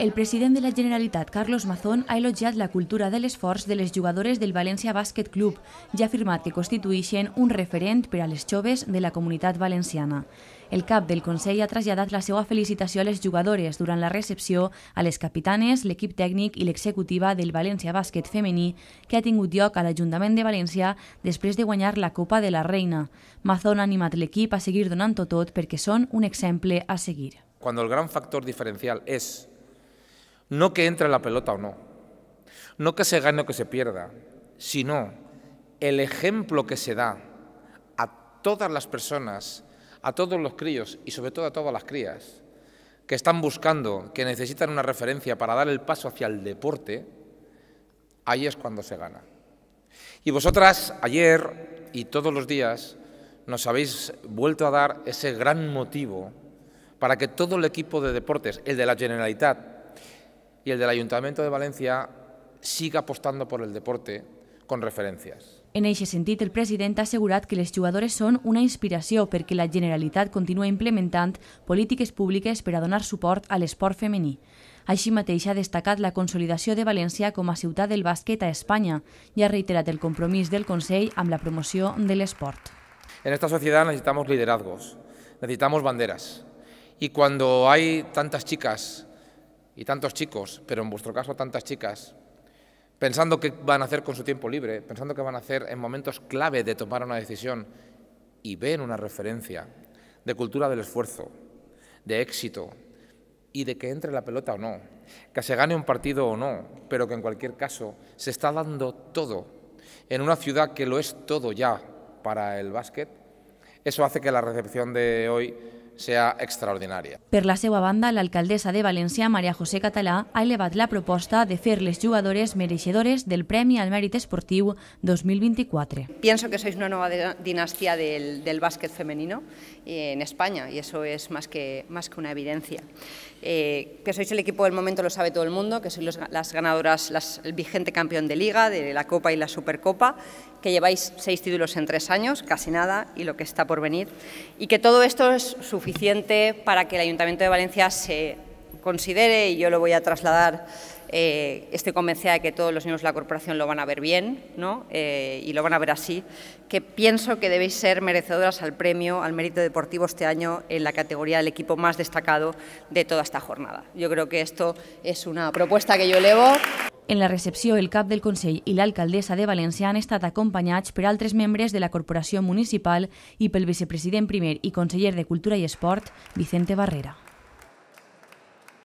El president de la Generalitat, Carlos Mazón, ha elogiat la cultura de l'esforç de les jugadores del València Bàsquet Club i ha afirmat que constitueixen un referent per a les joves de la comunitat valenciana. El cap del Consell ha traslladat la seva felicitació a les jugadores durant la recepció a les capitanes, l'equip tècnic i l'executiva del València Bàsquet Femení que ha tingut lloc a l'Ajuntament de València després de guanyar la Copa de la Reina. Mazón ha animat l'equip a seguir donant-ho tot perquè són un exemple a seguir. Quan el gran factor diferencial és No que entre la pelota o no, no que se gane o que se pierda, sino el ejemplo que se da a todas las personas, a todos los críos y sobre todo a todas las crías que están buscando, que necesitan una referencia para dar el paso hacia el deporte, ahí es cuando se gana. Y vosotras ayer y todos los días nos habéis vuelto a dar ese gran motivo para que todo el equipo de deportes, el de la Generalitat, y el del Ayuntamiento de Valencia siga apostando por el deporte con referencias. En aquest sentit, el president ha assegurat que les jugadores són una inspiració perquè la Generalitat continua implementant polítiques públiques per a donar suport a l'esport femení. Així mateix ha destacat la consolidació de València com a ciutat del bàsquet a Espanya i ha reiterat el compromís del Consell amb la promoció de l'esport. En esta sociedad necesitamos liderazgos, necesitamos banderas. Y cuando hay tantas chicas y tantos chicos, pero en vuestro caso tantas chicas, pensando qué van a hacer con su tiempo libre, pensando qué van a hacer en momentos clave de tomar una decisión y ven una referencia de cultura del esfuerzo, de éxito y de que entre la pelota o no, que se gane un partido o no, pero que en cualquier caso se está dando todo en una ciudad que lo es todo ya para el básquet, eso hace que la recepción de hoy sea extraordinaria Per la seva banda, alcaldesa de València, María José Catalá, ha elevado la propuesta de fer jugadores merecedores del Premi al Mèrit Esportiu 2024. Pienso que sois una nueva dinastía del, del básquet femenino en España y eso es más que, más que una evidencia. Eh, que sois el equipo del momento lo sabe todo el mundo, que sois las ganadoras, las, el vigente campeón de Liga, de la Copa y la Supercopa, que lleváis seis títulos en tres años, casi nada, y lo que está por venir, y que todo esto es suficiente suficiente para que el Ayuntamiento de Valencia se considere, y yo lo voy a trasladar, eh, estoy convencida de que todos los miembros de la corporación lo van a ver bien ¿no? Eh, y lo van a ver así, que pienso que debéis ser merecedoras al premio, al mérito deportivo este año en la categoría del equipo más destacado de toda esta jornada. Yo creo que esto es una propuesta que yo elevo. En la recepció, el cap del Consell i l'alcaldessa de València han estat acompanyats per altres membres de la corporació municipal i pel vicepresident primer i conseller de Cultura i Esport, Vicente Barrera.